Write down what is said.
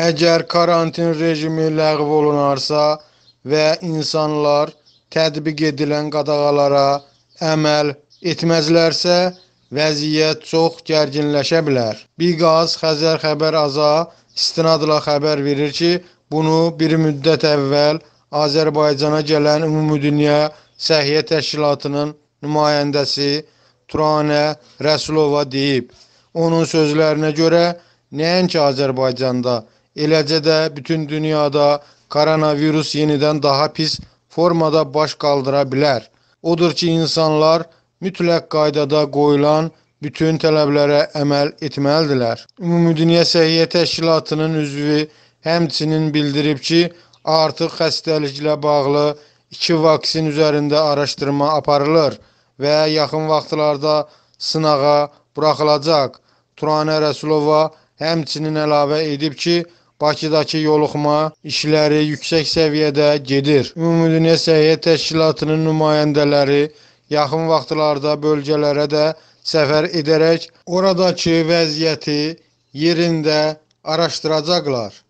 Əgər karantin rejimi ləğv olunarsa və insanlar tətbiq edilən qadağalara əməl etməzlərsə, vəziyyət çox gərginləşə bilər. Biqaz Xəzər xəbər aza istinadla xəbər verir ki, bunu bir müddət əvvəl Azərbaycana gələn Ümumdünya Səhiyyə Təşkilatının nümayəndəsi Turanə Rəsulova deyib. Onun sözlərinə görə nəinki Azərbaycanda, Eləcə də bütün dünyada koronavirus yenidən daha pis formada baş qaldıra bilər. Odur ki, insanlar mütləq qaydada qoyulan bütün tələblərə əməl etməlidirlər. Ümumdünya Səhiyyə Təşkilatının üzvü həmçinin bildirib ki, artıq xəstəliklə bağlı iki vaksin üzərində araşdırma aparılır və yaxın vaxtlarda sınağa buraxılacaq. Turanə Rəsulova həmçinin əlavə edib ki, Bakıdakı yoluxma işləri yüksək səviyyədə gedir. Ümumdünya Səhiyyə Təşkilatının nümayəndələri yaxın vaxtlarda bölgələrə də səfər edərək oradakı vəziyyəti yerində araşdıracaqlar.